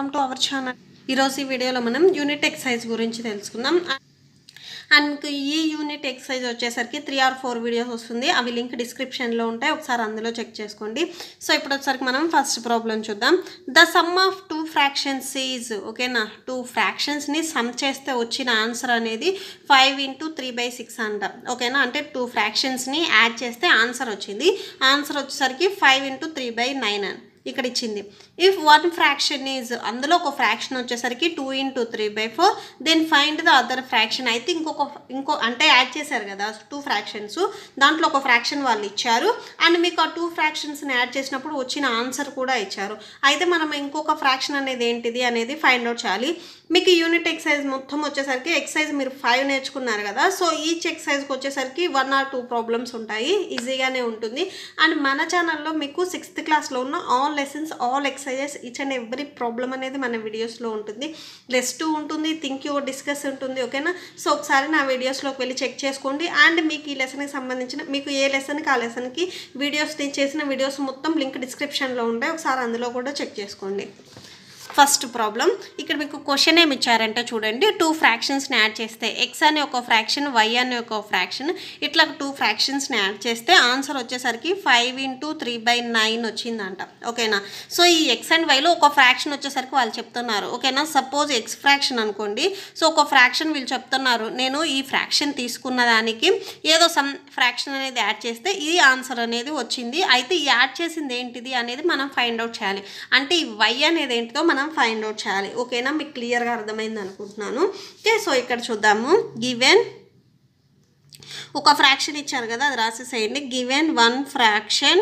welcome to our channel ఈరోజు ఈ వీడియోలో మనం యూనిట్ ఎక్సైజ్ గురించి తెలుసుకుందాం అండ్ ఈ యూనిట్ ఎక్సైజ్ వచ్చేసరికి త్రీ ఆర్ ఫోర్ వీడియోస్ వస్తుంది అవి లింక్ డిస్క్రిప్షన్లో ఉంటాయి ఒకసారి అందులో చెక్ చేసుకోండి సో ఇప్పుడు వచ్చేసరికి మనం ఫస్ట్ ప్రాబ్లం చూద్దాం the sum of two fractions is ఓకేనా టూ ఫ్రాక్షన్స్ని సమ్ చేస్తే వచ్చిన ఆన్సర్ అనేది five into three by six అంట ఓకేనా అంటే టూ ఫ్రాక్షన్స్ని యాడ్ చేస్తే ఆన్సర్ వచ్చింది ఆన్సర్ వచ్చేసరికి five into three by nine అని ఇక్కడ ఇచ్చింది ఇఫ్ వన్ ఫ్రాక్షన్ ఈజ్ అందులో ఒక ఫ్రాక్షన్ వచ్చేసరికి two into three by four then find the other fraction అయితే ఇంకొక ఇంకో అంటే యాడ్ చేశారు కదా టూ ఫ్రాక్షన్స్ దాంట్లో ఒక ఫ్రాక్షన్ వాళ్ళు ఇచ్చారు అండ్ మీకు ఆ టూ ఫ్రాక్షన్స్ని యాడ్ చేసినప్పుడు వచ్చిన ఆన్సర్ కూడా ఇచ్చారు అయితే మనం ఇంకొక ఫ్రాక్షన్ అనేది ఏంటిది అనేది ఫైండ్ అవుట్ చేయాలి మీకు యూనిట్ ఎక్సైజ్ మొత్తం వచ్చేసరికి ఎక్సైజ్ మీరు ఫైవ్ నేర్చుకున్నారు కదా సో ఈచ్ ఎక్సైజ్కి వచ్చేసరికి వన్ ఆర్ టూ ప్రాబ్లమ్స్ ఉంటాయి ఈజీగానే ఉంటుంది అండ్ మన ఛానల్లో మీకు సిక్స్త్ క్లాస్లో ఉన్న all lessons all exercises each and every problem అనేది మన వీడియోస్లో ఉంటుంది రెస్ట్ ఉంటుంది థింక్ యూ డిస్కస్ ఉంటుంది ఓకేనా సో ఒకసారి నా వీడియోస్లోకి వెళ్ళి చెక్ చేసుకోండి అండ్ మీకు ఈ లెసన్కి సంబంధించిన మీకు ఏ లెసన్కి ఆ లెసన్కి వీడియోస్ నేను చేసిన వీడియోస్ మొత్తం లింక్ డిస్క్రిప్షన్లో ఉంటాయి ఒకసారి అందులో కూడా చెక్ చేసుకోండి ఫస్ట్ ప్రాబ్లం ఇక్కడ మీకు క్వశ్చన్ ఏమి ఇచ్చారంటే చూడండి టూ ఫ్రాక్షన్స్ని యాడ్ చేస్తే ఎక్స్ అనే ఒక ఫ్రాక్షన్ వై అనే ఒక ఫ్రాక్షన్ ఇట్లా టూ ఫ్రాక్షన్స్ని యాడ్ చేస్తే ఆన్సర్ వచ్చేసరికి five into three by nine వచ్చిందంట ఓకేనా సో ఈ ఎక్స్ అండ్ వైలో ఒక ఫ్రాక్షన్ వచ్చేసరికి వాళ్ళు చెప్తున్నారు ఓకేనా సపోజ్ ఎక్స్ ఫ్రాక్షన్ అనుకోండి సో ఒక ఫ్రాక్షన్ వీళ్ళు చెప్తున్నారు నేను ఈ ఫ్రాక్షన్ తీసుకున్న దానికి ఏదో సమ్ ఫ్రాక్షన్ అనేది యాడ్ చేస్తే ఇది ఆన్సర్ అనేది వచ్చింది అయితే ఈ యాడ్ చేసింది ఏంటిది అనేది మనం ఫైండ్ అవుట్ చేయాలి అంటే ఈ వై అనేది ఏంటిదో మనం మనం ఫైండ్ అవుట్ చేయాలి ఓకేనా మీకు క్లియర్గా అర్థమైంది అనుకుంటున్నాను ఓకే సో ఇక్కడ చూద్దాము గివెన్ ఒక ఫ్రాక్షన్ ఇచ్చారు కదా అది రాసేసేయండి given one fraction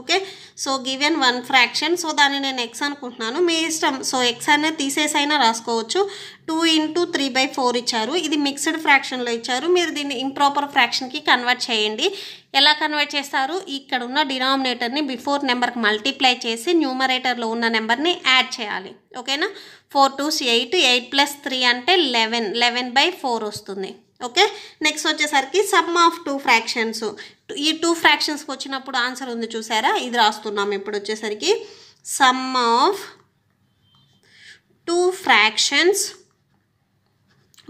okay so given one fraction so దాన్ని నేను ఎక్స్ అనుకుంటున్నాను మీ ఇష్టం సో ఎక్స్ అనే తీసేసైనా రాసుకోవచ్చు two into three by four ఇచ్చారు ఇది మిక్స్డ్ ఫ్రాక్షన్లో ఇచ్చారు మీరు దీన్ని ఇంప్రాపర్ ఫ్రాక్షన్కి కన్వర్ట్ చేయండి ఎలా కన్వర్ట్ చేస్తారు ఇక్కడ ఉన్న డినామినేటర్ని బిఫోర్ నెంబర్కి మల్టిప్లై చేసి న్యూమరేటర్లో ఉన్న నెంబర్ని యాడ్ చేయాలి ఓకేనా four twos eight eight plus three అంటే లెవెన్ లెవెన్ బై ఫోర్ వస్తుంది ఓకే నెక్స్ట్ వచ్చేసరికి సమ్ ఆఫ్ టూ ఫ్రాక్షన్స్ ఈ టూ ఫ్రాక్షన్స్కి వచ్చినప్పుడు ఆన్సర్ ఉంది చూసారా ఇది రాస్తున్నాం ఇప్పుడు వచ్చేసరికి sum of two fractions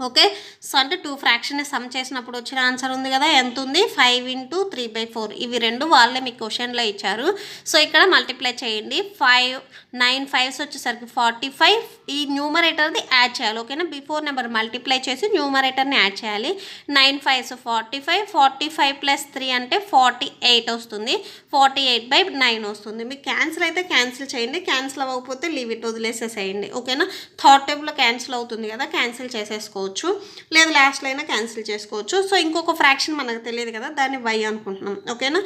okay so అంటే టూ ఫ్రాక్షన్ని సమ్ చేసినప్పుడు వచ్చిన ఆన్సర్ ఉంది కదా ఎంత ఉంది five into three by four ఇవి రెండు వాళ్ళే మీకు క్వశ్చన్లో ఇచ్చారు సో ఇక్కడ మల్టిప్లై చేయండి ఫైవ్ నైన్ ఫైవ్స్ వచ్చేసరికి ఫార్టీ ఫైవ్ ఈ న్యూమరేటర్ది యాడ్ చేయాలి ఓకేనా బిఫోర్ నెంబర్ మల్టిప్లై చేసి న్యూమరేటర్ని యాడ్ చేయాలి nine fives forty five forty five plus three అంటే ఫార్టీ ఎయిట్ వస్తుంది ఫార్టీ ఎయిట్ బై నైన్ వస్తుంది మీకు క్యాన్సిల్ అయితే క్యాన్సిల్ చేయండి క్యాన్సిల్ అవ్వకపోతే లీవ్ ఇట్ వదిలేసేసేయండి ఓకేనా థర్డ్ టైప్లో క్యాన్సిల్ అవుతుంది కదా క్యాన్సిల్ చేసేసుకోవచ్చు చేసుకోవచ్చు లేదా లాస్ట్లో అయినా క్యాన్సిల్ చేసుకోవచ్చు సో ఇంకొక ఫ్రాక్షన్ మనకు తెలియదు కదా దాన్ని వై అనుకుంటున్నాం ఓకేనా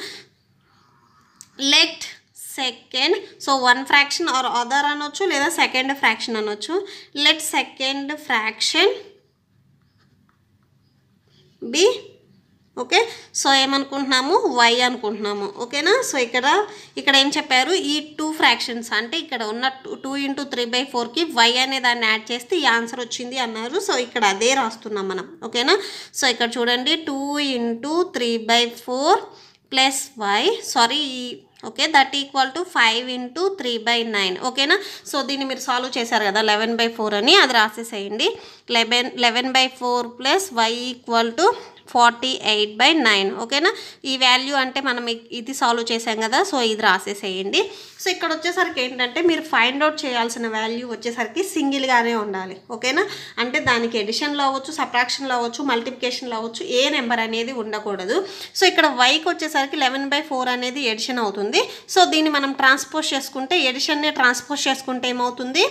let second so one fraction or other అనొచ్చు లేదా సెకండ్ ఫ్రాక్షన్ అనొచ్చు let second fraction b okay so ఏమనుకుంటున్నాము వై అనుకుంటున్నాము ఓకేనా సో ఇక్కడ ఇక్కడ ఏం చెప్పారు ఈ టూ ఫ్రాక్షన్స్ అంటే ఇక్కడ ఉన్న two two into three by ఫోర్కి వై అనే దాన్ని యాడ్ చేస్తే ఈ ఆన్సర్ వచ్చింది అన్నారు సో ఇక్కడ అదే రాస్తున్నాం మనం ఓకేనా సో ఇక్కడ చూడండి two into three by four plus y sorry okay that equal to five into three by nine ఓకేనా సో దీన్ని మీరు సాల్వ్ చేశారు కదా లెవెన్ బై ఫోర్ అని అది రాసేసేయండి eleven eleven by four plus y equal to forty eight by nine ఓకేనా ఈ వాల్యూ అంటే మనం ఇది సాల్వ్ చేసాం కదా సో ఇది రాసేసేయండి సో ఇక్కడ వచ్చేసరికి ఏంటంటే మీరు ఫైండ్ అవుట్ చేయాల్సిన వాల్యూ వచ్చేసరికి సింగిల్గానే ఉండాలి ఓకేనా అంటే దానికి ఎడిషన్లో అవ్వచ్చు సప్రాక్షన్లో అవ్వచ్చు మల్టిప్లికేషన్లో అవ్వచ్చు ఏ నెంబర్ అనేది ఉండకూడదు సో ఇక్కడ వైకి వచ్చేసరికి లెవెన్ బై ఫోర్ అనేది ఎడిషన్ అవుతుంది సో దీన్ని మనం ట్రాన్స్పోజ్ చేసుకుంటే ఎడిషన్నే ట్రాన్స్పోజ్ చేసుకుంటే ఏమవుతుంది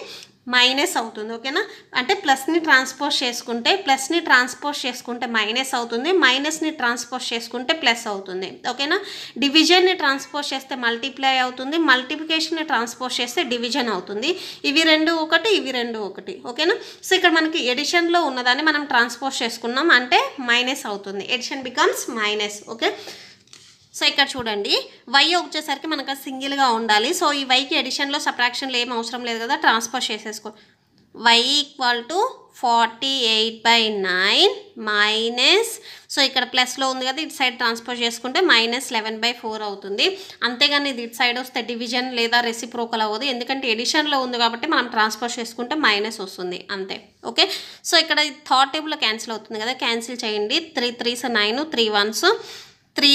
మైనస్ అవుతుంది ఓకేనా అంటే ప్లస్ని ట్రాన్స్పోజ్ చేసుకుంటే ప్లస్ని ట్రాన్స్పోజ్ చేసుకుంటే మైనస్ అవుతుంది మైనస్ని ట్రాన్స్పోజ్ చేసుకుంటే ప్లస్ అవుతుంది ఓకేనా డివిజన్ని ట్రాన్స్పోజ్ చేస్తే మల్టిప్లై అవుతుంది మల్టిప్లికేషన్ని ట్రాన్స్పోజ్ చేస్తే డివిజన్ అవుతుంది ఇవి రెండు ఒకటి ఇవి రెండు ఒకటి ఓకేనా సో ఇక్కడ మనకి ఎడిషన్లో ఉన్నదాన్ని మనం ట్రాన్స్పోజ్ చేసుకున్నాం అంటే మైనస్ అవుతుంది addition becomes minus okay so ఇక్కడ చూడండి వై వచ్చేసరికి మనకు సింగిల్గా ఉండాలి సో ఈ వైకి ఎడిషన్లో సప్రాక్షన్లు ఏం అవసరం లేదు కదా ట్రాన్స్ఫర్ చేసేసుకో y equal to forty eight by nine minus so ఇక్కడ ప్లస్లో ఉంది కదా ఇటు సైడ్ ట్రాన్స్ఫర్ చేసుకుంటే మైనస్ లెవెన్ బై ఫోర్ అవుతుంది అంతేగాని ఇది ఇటు సైడ్ వస్తే డివిజన్ లేదా రెసిప్రోకల్ అవ్వదు ఎందుకంటే ఎడిషన్లో ఉంది కాబట్టి మనం ట్రాన్స్ఫర్ చేసుకుంటే మైనస్ వస్తుంది అంతే ఓకే సో ఇక్కడ థర్డ్ టేబుల్లో క్యాన్సిల్ అవుతుంది కదా క్యాన్సిల్ చేయండి three threes nine three ones three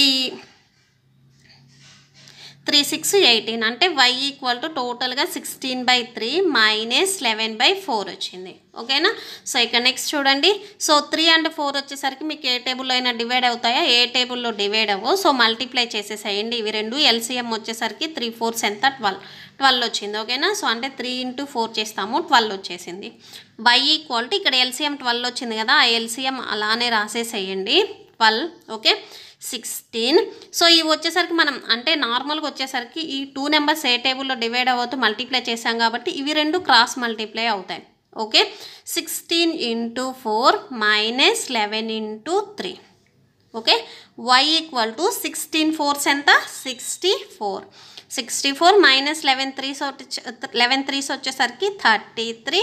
three six eighteen అంటే వై ఈక్వల్ టు టోటల్గా sixteen by three minus eleven by four వచ్చింది ఓకేనా సో ఇక నెక్స్ట్ చూడండి సో త్రీ అండ్ ఫోర్ వచ్చేసరికి మీకు ఏ టేబుల్లో అయినా డివైడ్ అవుతాయా ఏ టేబుల్లో డివైడ్ అవ్వవు సో మల్టిప్లై చేసేసేయండి ఇవి రెండు ఎల్సీఎం వచ్చేసరికి త్రీ ఫోర్స్ ఎంత ట్వెల్వ్ ట్వెల్వ్ వచ్చింది ఓకేనా సో అంటే త్రీ ఇంటూ ఫోర్ చేస్తాము ట్వెల్వ్ వచ్చేసింది బై ఈక్వాలిటీ ఇక్కడ ఎల్సీఎం ట్వెల్వ్ వచ్చింది కదా ఆ ఎల్సీఎం అలానే రాసేసేయండి ట్వెల్వ్ ఓకే సిక్స్టీన్ సో ఇవి వచ్చేసరికి మనం అంటే నార్మల్గా వచ్చేసరికి ఈ టూ నెంబర్స్ ఏ టేబుల్లో డివైడ్ అవ్వతూ మల్టిప్లై చేసాం కాబట్టి ఇవి రెండు క్రాస్ మల్టిప్లై అవుతాయి okay sixteen into four minus eleven into three okay y equal to sixteen fours ఎంత sixty four sixty four minus eleven threes eleven threes వచ్చేసరికి థర్టీ త్రీ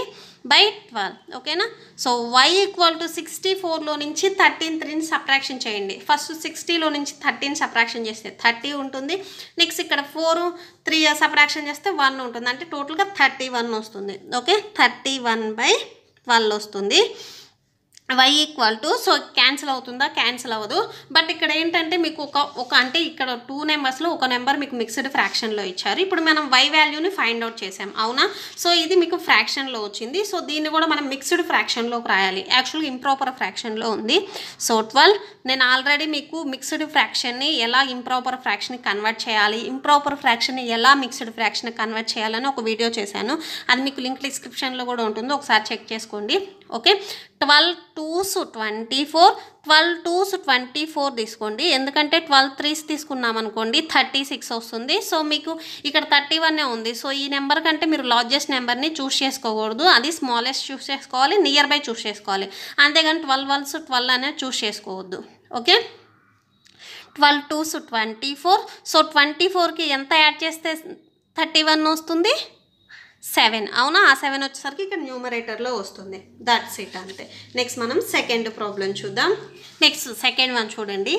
బై ట్వెల్వ్ ఓకేనా so y equal to sixty ఫోర్లో నుంచి thirteen త్రీని సప్రాక్షన్ చేయండి first సిక్స్టీలో నుంచి thirteen సప్రాక్షన్ చేస్తే thirty ఉంటుంది నెక్స్ట్ ఇక్కడ ఫోర్ త్రీ సప్రాక్షన్ చేస్తే వన్ ఉంటుంది అంటే టోటల్గా థర్టీ వన్ వస్తుంది okay thirty one by twelve వస్తుంది y equal to so cancel అవుతుందా క్యాన్సిల్ అవ్వదు బట్ ఇక్కడ ఏంటంటే మీకు ఒక ఒక అంటే ఇక్కడ టూ నెంబర్స్లో ఒక నెంబర్ మీకు మిక్స్డ్ ఫ్రాక్షన్లో ఇచ్చారు ఇప్పుడు మనం వై వాల్యూని ఫైండ్ అవుట్ చేసాం అవునా సో ఇది మీకు ఫ్రాక్షన్లో వచ్చింది సో దీన్ని కూడా మనం మిక్స్డ్ ఫ్రాక్షన్లో రాయాలి యాక్చువల్గా ఇంప్రాపర్ ఫ్రాక్షన్లో ఉంది సో ట్వెల్వ్ నేను ఆల్రెడీ మీకు మిక్స్డ్ ఫ్రాక్షన్ని ఎలా ఇంప్రాపర్ ఫ్రాక్షన్ కన్వర్ట్ చేయాలి ఇంప్రాపర్ ఫ్రాక్షన్ ఎలా మిక్స్డ్ ఫ్రాక్షన్ కన్వర్ట్ చేయాలని ఒక వీడియో చేశాను అది మీకు లింక్ డిస్క్రిప్షన్లో కూడా ఉంటుంది ఒకసారి చెక్ చేసుకోండి okay twelve twos twenty four twelve twos twenty four తీసుకోండి ఎందుకంటే ట్వెల్వ్ త్రీస్ తీసుకున్నాం అనుకోండి థర్టీ సిక్స్ వస్తుంది సో మీకు ఇక్కడ థర్టీ వన్నే ఉంది సో ఈ నెంబర్ కంటే మీరు లార్జెస్ట్ నెంబర్ని చూస్ చేసుకోకూడదు అది స్మాలెస్ట్ చూస్ చేసుకోవాలి నియర్ బై చూస్ చేసుకోవాలి అంతేగాని ట్వెల్వ్ వల్స్ ట్వెల్వ్ అనేది చూస్ చేసుకోవద్దు okay twelve twos twenty four so twenty ఫోర్కి ఎంత యాడ్ చేస్తే థర్టీ వన్ వస్తుంది సెవెన్ అవునా ఆ సెవెన్ వచ్చేసరికి ఇక్కడ న్యూమరేటర్లో వస్తుంది దట్స్ ఇట్ అంతే నెక్స్ట్ మనం సెకండ్ ప్రాబ్లం చూద్దాం నెక్స్ట్ సెకండ్ వన్ చూడండి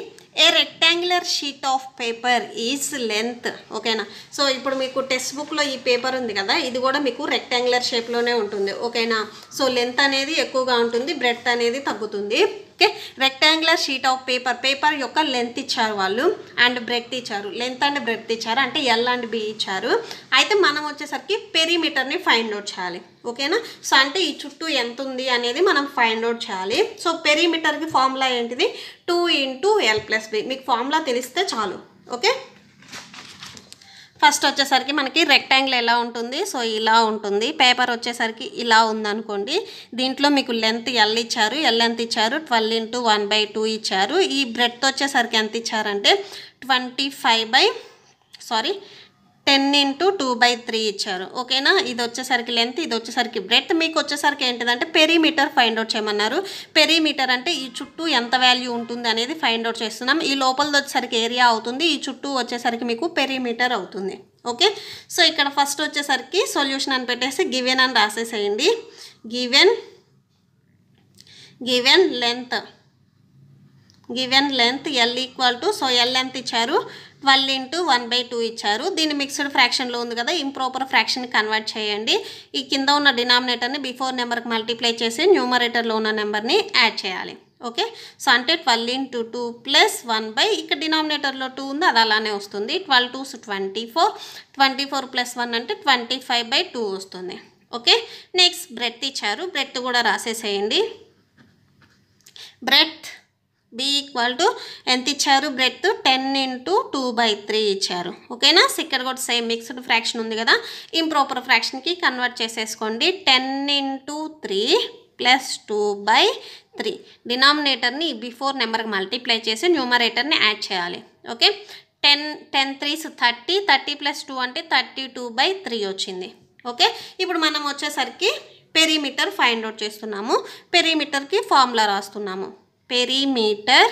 a rectangular sheet of paper is length ఓకేనా సో ఇప్పుడు మీకు టెక్స్ట్ బుక్లో ఈ పేపర్ ఉంది కదా ఇది కూడా మీకు రెక్టాంగులర్ షేప్లోనే ఉంటుంది ఓకేనా సో లెంత్ అనేది ఎక్కువగా ఉంటుంది బ్రెడ్త్ అనేది తగ్గుతుంది okay rectangular sheet of paper paper యొక్క లెంత్ ఇచ్చారు వాళ్ళు అండ్ బ్రెత్ ఇచ్చారు లెంత్ అండ్ బ్రెత్ ఇచ్చారు అంటే ఎల్ అండ్ బి ఇచ్చారు అయితే మనం వచ్చేసరికి పెరిమీటర్ని ఫైండ్ అవుట్ చేయాలి ఓకేనా సో అంటే ఈ చుట్టూ ఎంత ఉంది అనేది మనం ఫైండ్ అవుట్ చేయాలి సో పెరిమీటర్కి ఫార్ములా ఏంటిది two into l plus b మీకు ఫార్ములా తెలిస్తే చాలు ఓకే ఫస్ట్ వచ్చేసరికి మనకి రెక్టాంగిల్ ఎలా ఉంటుంది సో ఇలా ఉంటుంది పేపర్ వచ్చేసరికి ఇలా ఉందనుకోండి దీంట్లో మీకు లెంత్ ఎల్ ఇచ్చారు ఎల్ ఎంత ఇచ్చారు twelve into one by two ఇచ్చారు ఈ బ్రెడ్త్ వచ్చేసరికి ఎంత ఇచ్చారంటే twenty five by sorry ten into two by three ఇచ్చారు ఓకేనా ఇది వచ్చేసరికి లెంత్ ఇది వచ్చేసరికి బ్రెత్ మీకు వచ్చేసరికి ఏంటిదంటే పెరీమీటర్ ఫైండ్ అవుట్ చేయమన్నారు పెరీమీటర్ అంటే ఈ చుట్టూ ఎంత వాల్యూ ఉంటుంది అనేది ఫైండ్ అవుట్ చేస్తున్నాం ఈ లోపలది వచ్చేసరికి ఏరియా అవుతుంది ఈ చుట్టూ వచ్చేసరికి మీకు పెరీమీటర్ అవుతుంది ఓకే సో ఇక్కడ ఫస్ట్ వచ్చేసరికి సొల్యూషన్ అని పెట్టేసి గివెన్ అని రాసేసేయండి given given length given length l equal to so l length ఇచ్చారు twelve into one by two ఇచ్చారు దీన్ని మిక్స్డ్ ఫ్రాక్షన్లో ఉంది కదా ఇంప్రాపర్ ఫ్రాక్షన్ కన్వర్ట్ చేయండి ఈ కింద ఉన్న డినామినేటర్ని బిఫోర్ నెంబర్కి మల్టిప్లై చేసి న్యూమరేటర్లో ఉన్న నెంబర్ని యాడ్ చేయాలి ఓకే సో అంటే twelve into two plus one by ఇక్కడ డినామినేటర్లో టూ ఉంది అది అలానే వస్తుంది twelve two twenty four twenty four plus one అంటే ట్వంటీ ఫైవ్ బై టూ వస్తుంది ఓకే నెక్స్ట్ బ్రెడ్ ఇచ్చారు బ్రెడ్ కూడా రాసేసేయండి బ్రెడ్ బి ఈక్వల్ టు ఎంత ఇచ్చారు breadth ten into two by three ఇచ్చారు ఓకేనా ఇక్కడ కూడా సేమ్ మిక్స్డ్ ఫ్రాక్షన్ ఉంది కదా ఇంప్రాపర్ ఫ్రాక్షన్కి కన్వర్ట్ చేసేసుకోండి ten into three plus two by three డినామినేటర్ని బిఫోర్ నెంబర్కి మల్టిప్లై చేసి న్యూమరేటర్ని యాడ్ చేయాలి okay ten ten threes thirty thirty plus two అంటే థర్టీ టూ బై త్రీ వచ్చింది ఓకే ఇప్పుడు మనం వచ్చేసరికి పెరీమీటర్ ఫైండ్ అవుట్ చేస్తున్నాము పెరీమీటర్కి ఫార్ములా రాస్తున్నాము పెరిమీటర్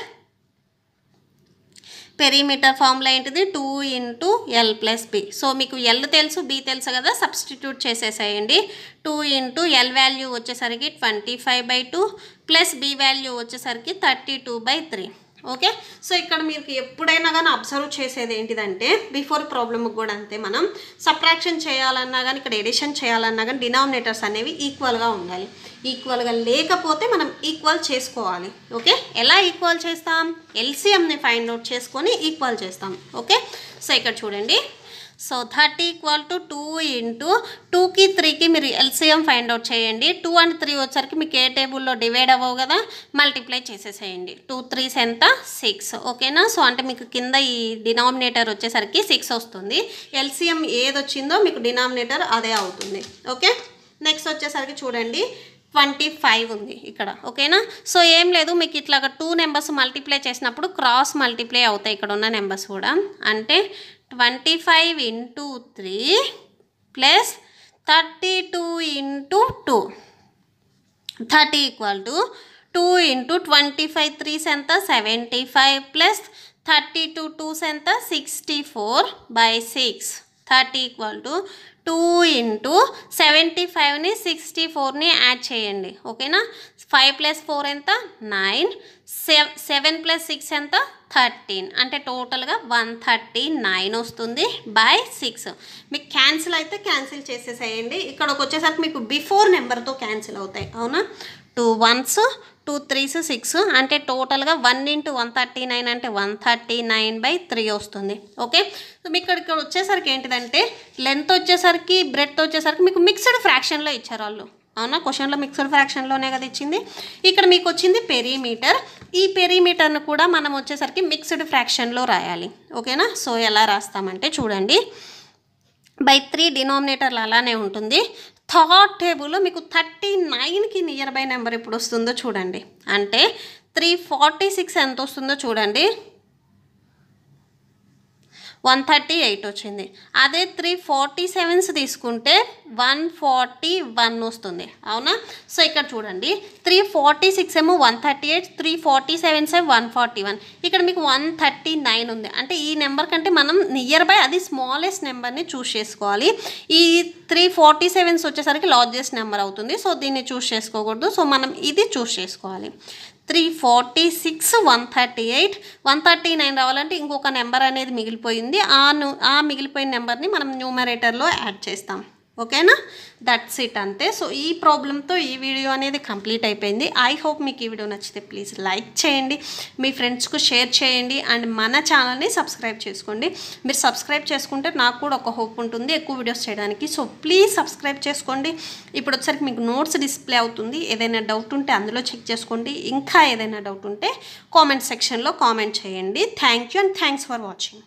పెరిమీటర్ ఫార్ములా ఏంటిది two into l plus b so మీకు ఎల్ తెలుసు బి తెలుసు కదా సబ్స్టిట్యూట్ చేసేసేయండి టూ ఇంటూ ఎల్ వాల్యూ వచ్చేసరికి twenty five by two plus b value వచ్చేసరికి thirty two by three okay so ఇక్కడ మీరు ఎప్పుడైనా కానీ అబ్జర్వ్ చేసేది ఏంటిదంటే బిఫోర్ ప్రాబ్లమ్ కూడా అంతే మనం సబ్ట్రాక్షన్ చేయాలన్నా కానీ ఇక్కడ ఎడిషన్ చేయాలన్నా కానీ డినామినేటర్స్ అనేవి ఈక్వల్గా ఉండాలి ఈక్వల్గా లేకపోతే మనం ఈక్వల్ చేసుకోవాలి ఓకే ఎలా ఈక్వల్ చేస్తాం ఎల్సిఎంని ఫైండ్ అవుట్ చేసుకొని ఈక్వల్ చేస్తాం ఓకే సో ఇక్కడ చూడండి so thirty equal to two into టూకి త్రీకి మీరు ఎల్సిఎం ఫైండ్ అవుట్ చేయండి టూ అండ్ త్రీ వచ్చరికి మీకు ఏ టేబుల్లో డివైడ్ అవ్వవు కదా మల్టిప్లై చేసేసేయండి టూ త్రీస్ ఎంత సిక్స్ ఓకేనా సో అంటే మీకు కింద ఈ డినామినేటర్ వచ్చేసరికి సిక్స్ వస్తుంది ఎల్సిఎం ఏది వచ్చిందో మీకు డినామినేటర్ అదే అవుతుంది ఓకే నెక్స్ట్ వచ్చేసరికి చూడండి ట్వంటీ ఫైవ్ ఉంది ఇక్కడ ఓకేనా సో ఏం లేదు మీకు ఇట్లా టూ నెంబర్స్ మల్టిప్లై చేసినప్పుడు క్రాస్ మల్టిప్లై అవుతాయి ఇక్కడ ఉన్న నెంబర్స్ కూడా అంటే twenty five into three plus thirty two into two thirty equal to two into twenty five threes ఎంత seventy five plus thirty two twos ఎంత sixty four by six thirty equal to two into seventy ఫైవ్ని సిక్స్టీ ఫోర్ని add చేయండి ఓకేనా five plus four ఎంత nine seven plus six ఎంత thirteen అంటే టోటల్గా వన్ థర్టీ నైన్ వస్తుంది బై సిక్స్ మీకు క్యాన్సిల్ అయితే క్యాన్సిల్ చేసేసేయండి ఇక్కడ ఒక వచ్చేసరికి మీకు బిఫోర్ నెంబర్తో క్యాన్సిల్ అవుతాయి అవునా two ones two threes six అంటే టోటల్గా one into one thirty nine అంటే one thirty nine by three వస్తుంది ఓకే మీకు ఇక్కడ వచ్చేసరికి ఏంటిదంటే లెంత్ వచ్చేసరికి బ్రెడ్త్ వచ్చేసరికి మీకు మిక్స్డ్ ఫ్రాక్షన్లో ఇచ్చారు వాళ్ళు అవునా క్వశ్చన్లో మిక్స్డ్ ఫ్రాక్షన్లోనే కదా ఇచ్చింది ఇక్కడ మీకు వచ్చింది పెరీమీటర్ ఈ పెరీమీటర్ను కూడా మనం వచ్చేసరికి మిక్స్డ్ ఫ్రాక్షన్లో రాయాలి ఓకేనా సో ఎలా రాస్తామంటే చూడండి బై త్రీ డినామినేటర్లు అలానే ఉంటుంది థర్డ్ టేబుల్లో మీకు థర్టీ నైన్కి నియర్ బై నెంబర్ ఎప్పుడు వస్తుందో చూడండి అంటే త్రీ ఫార్టీ సిక్స్ ఎంత వస్తుందో చూడండి వన్ థర్టీ ఎయిట్ వచ్చింది అదే త్రీ ఫార్టీ సెవెన్స్ తీసుకుంటే వన్ ఫార్టీ వన్ వస్తుంది అవునా సో ఇక్కడ చూడండి త్రీ ఫార్టీ సిక్స్ ఏమో one thirty eight three forty sevens ఏమో వన్ ఫార్టీ వన్ ఇక్కడ మీకు వన్ థర్టీ నైన్ ఉంది అంటే ఈ నెంబర్ కంటే మనం నియర్ బై అది స్మాలెస్ట్ నెంబర్ని చూస్ చేసుకోవాలి ఈ త్రీ ఫార్టీ సెవెన్స్ వచ్చేసరికి లార్జెస్ట్ నెంబర్ అవుతుంది సో దీన్ని చూస్ చేసుకోకూడదు సో మనం ఇది చూస్ చేసుకోవాలి three forty six one thirty eight one thirty nine రావాలంటే ఇంకొక నెంబర్ అనేది మిగిలిపోయింది ఆ ఆ మిగిలిపోయిన నెంబర్ని మనం న్యూమరేటర్లో యాడ్ చేస్తాం ఓకేనా దట్స్ ఇట్ అంతే సో ఈ ప్రాబ్లంతో ఈ వీడియో అనేది కంప్లీట్ అయిపోయింది ఐ హోప్ మీకు ఈ వీడియో నచ్చితే ప్లీజ్ లైక్ చేయండి మీ ఫ్రెండ్స్కు షేర్ చేయండి అండ్ మన ఛానల్ని సబ్స్క్రైబ్ చేసుకోండి మీరు సబ్స్క్రైబ్ చేసుకుంటే నాకు కూడా ఒక హోప్ ఉంటుంది ఎక్కువ వీడియోస్ చేయడానికి సో ప్లీజ్ సబ్స్క్రైబ్ చేసుకోండి ఇప్పుడు ఒకసారి మీకు నోట్స్ డిస్ప్లే అవుతుంది ఏదైనా డౌట్ ఉంటే అందులో చెక్ చేసుకోండి ఇంకా ఏదైనా డౌట్ ఉంటే కామెంట్ సెక్షన్లో కామెంట్ చేయండి thank you and thanks for watching